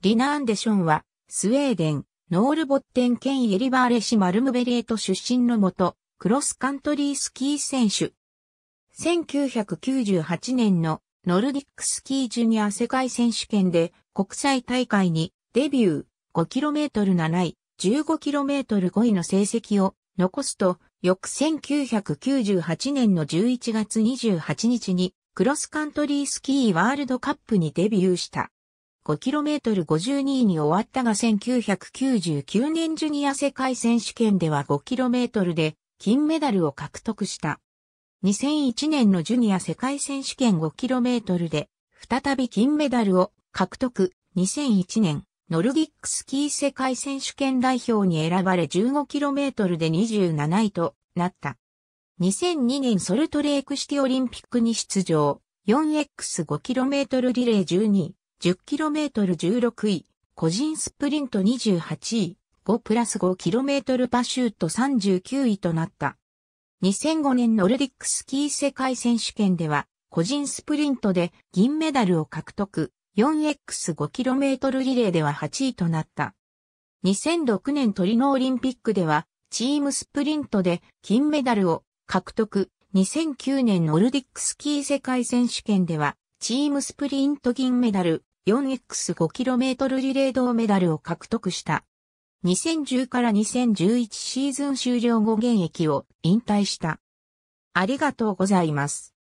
リナ・アンデションは、スウェーデン、ノールボッテン県エリバーレ市マルムベレート出身のもと、クロスカントリースキー選手。1998年のノルディックスキージュニア世界選手権で国際大会にデビュー 5km7 位、15km5 位の成績を残すと、翌1998年の11月28日にクロスカントリースキーワールドカップにデビューした。5km52 位に終わったが1999年ジュニア世界選手権では 5km で金メダルを獲得した。2001年のジュニア世界選手権 5km で再び金メダルを獲得。2001年、ノルディックスキー世界選手権代表に選ばれ 15km で27位となった。2002年ソルトレークシティオリンピックに出場、4x5km リレー12位、10km16 位、個人スプリント28位、5プラス 5km パシュート39位となった。2005年ノルディックスキー世界選手権では、個人スプリントで銀メダルを獲得、4x5km リレーでは8位となった。2006年トリノオリンピックでは、チームスプリントで金メダルを獲得。2009年ノルディックスキー世界選手権では、チームスプリント銀メダル、4x5km リレー銅メダルを獲得した。2010から2011シーズン終了後現役を引退した。ありがとうございます。